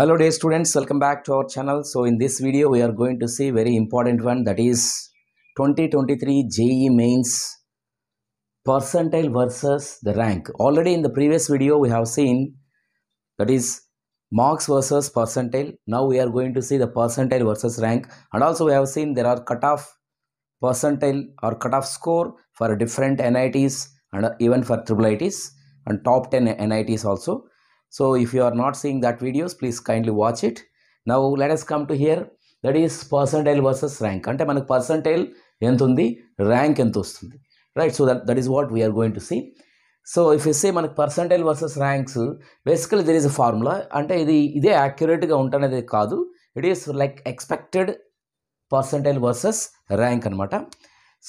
hello dear students welcome back to our channel so in this video we are going to see very important one that is 2023 JE mains percentile versus the rank already in the previous video we have seen that is marks versus percentile now we are going to see the percentile versus rank and also we have seen there are cutoff percentile or cutoff score for different NITs and even for triple ITs and top 10 NITs also so if you are not seeing that videos, please kindly watch it. Now let us come to here. That is percentile versus rank అంటే మనకు percentile ఎంత ఉంది rank ఎంత వస్తుంది right so that that is what we are going to see so if say మనకు percentile versus ranks basically there is a formula అంటే ఇది ఇదే యాక్యురేట్గా ఉంటనేది కాదు it is like expected percentile versus rank అనమాట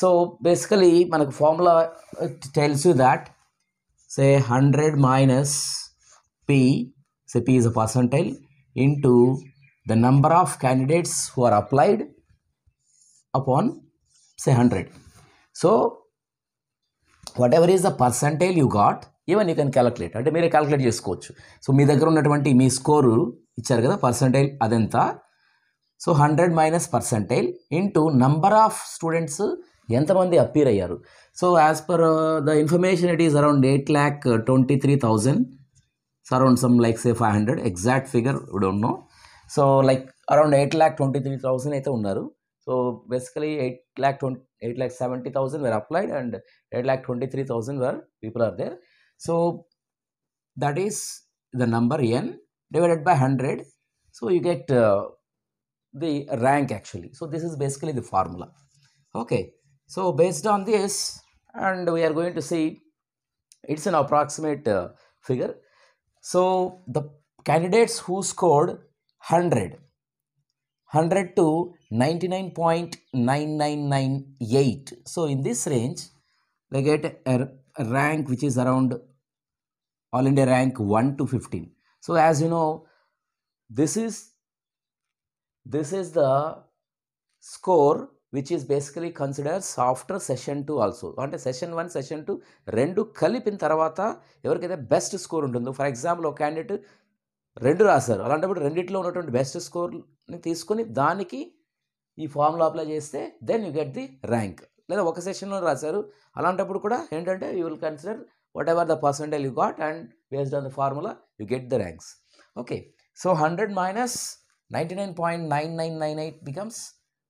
సో బేసికలీ మనకు formula tells you that say hundred minus P, say P uh a into the number of candidates candidates who are applied upon hundred so So, whatever is the percentile you got, even you can calculate అంటే మీరే calculate చేసుకోవచ్చు so మీ దగ్గర ఉన్నటువంటి మీ score ఇచ్చారు కదా percentile అదెంత so hundred minus percentile into number of students ఎంతమంది appear అయ్యారు so as per the information it is around eight lakh twenty three thousand around some like say 500 exact figure we don't know so like around 8 lakh 23 thousand so basically 8 lakh 20 8 lakh 70 thousand were applied and 8 lakh 23 thousand were people are there so that is the number n divided by 100 so you get uh, the rank actually so this is basically the formula okay so based on this and we are going to see it's an approximate uh, figure so the candidates who scored 100, 100 to 99.9998. So in this range, they get a rank which is around All India rank 1 to 15. So as you know, this is this is the score which is basically consider after session two also అంటే session one session two రెండు కలిపిన తర్వాత ఎవరికైతే best score ఉంటుందో for example ఒక candidate రెండు రాశారు అలాంటప్పుడు రెండిట్లో ఉన్నటువంటి బెస్ట్ స్కోర్ని తీసుకొని దానికి ఈ ఫామ్లో అప్లై చేస్తే then you get the rank లేదా ఒక సెషన్లో రాశారు అలాంటప్పుడు కూడా ఏంటంటే you will consider whatever the percentage you got and based on the formula you get the ranks okay so hundred minus ninety nine point nine nine nine eight becomes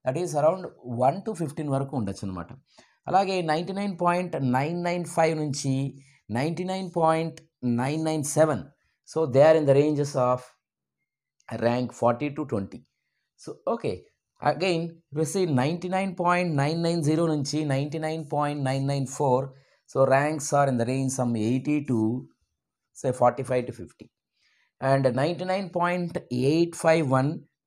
that is around one to fifteen వరకు ఉండొచ్చు అనమాట అలాగే ninety nine point nine nine five నుంచి ninety nine point nine nine seven so they are in the ranges of rank forty to twenty so okay again రిసీ ninety nine point nine nine zero నుంచి ninety nine point nine nine four so ranks are in the range some eighty to say forty five to fifty and ninety nine point eight five one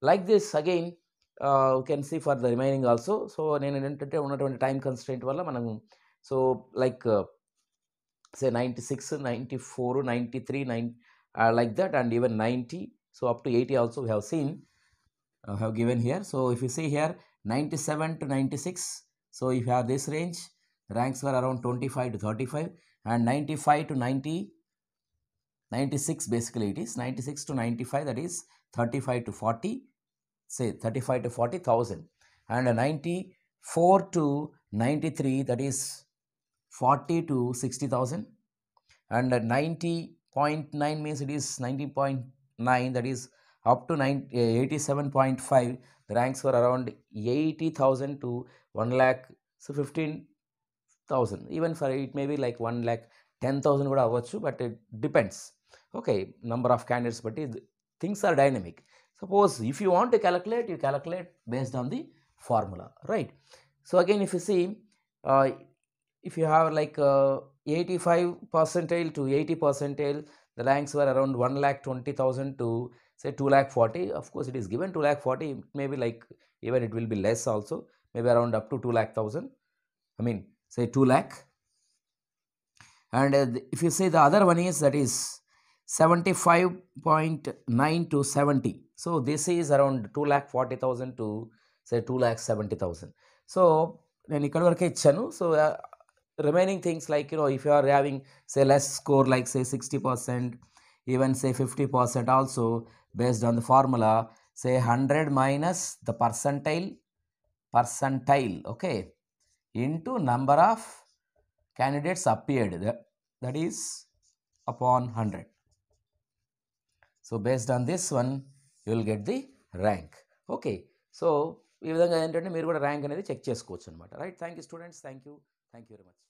like this again uh, you can see for the remaining also so one nenu entante time constraint valla manam so like uh, say 96 94 93 9 uh, like that and even 90 so up to 80 also have seen uh, have given here so if you see here 97 to 96 so if you have this range ranks were around 25 to 35 and 95 to 90 96 basically it is 96 to 95 that is 35 to 40 say 35 to 40,000 and a 94 to 93 that is 40 to 60,000 and a 90.9 means it is 90.9 that is up to eh, 87.5 the ranks were around 80,000 to 1 lakh so 15,000 even for it may be like 1 lakh 10,000 would have but it depends okay number of candidates but things are dynamic. Suppose if you want to calculate, you calculate based on the formula, right. So, again if you see, uh, if you have like uh, 85 percentile to 80 percentile, the ranks were around 1 lakh 20,000 to say 2 lakh 40, of course it is given 2 lakh 40, maybe like even it will be less also, maybe around up to 2 lakh thousand, I mean say 2 lakh. And uh, if you say the other one is that is 75.9 to 70. So this is around 2 lakh 40,000 to say 2 lakh 70,000. So, so uh, remaining things like, you know, if you are having say less score, like say 60%, even say 50% also based on the formula, say 100 minus the percentile, percentile, okay, into number of candidates appeared, that is upon 100. So based on this one you will get the rank okay so ఈ విధంగా ఏంటంటే మీరు కూడా rank అనేది check చేసుకోవచ్చు అనమాట right thank you students thank you thank you very much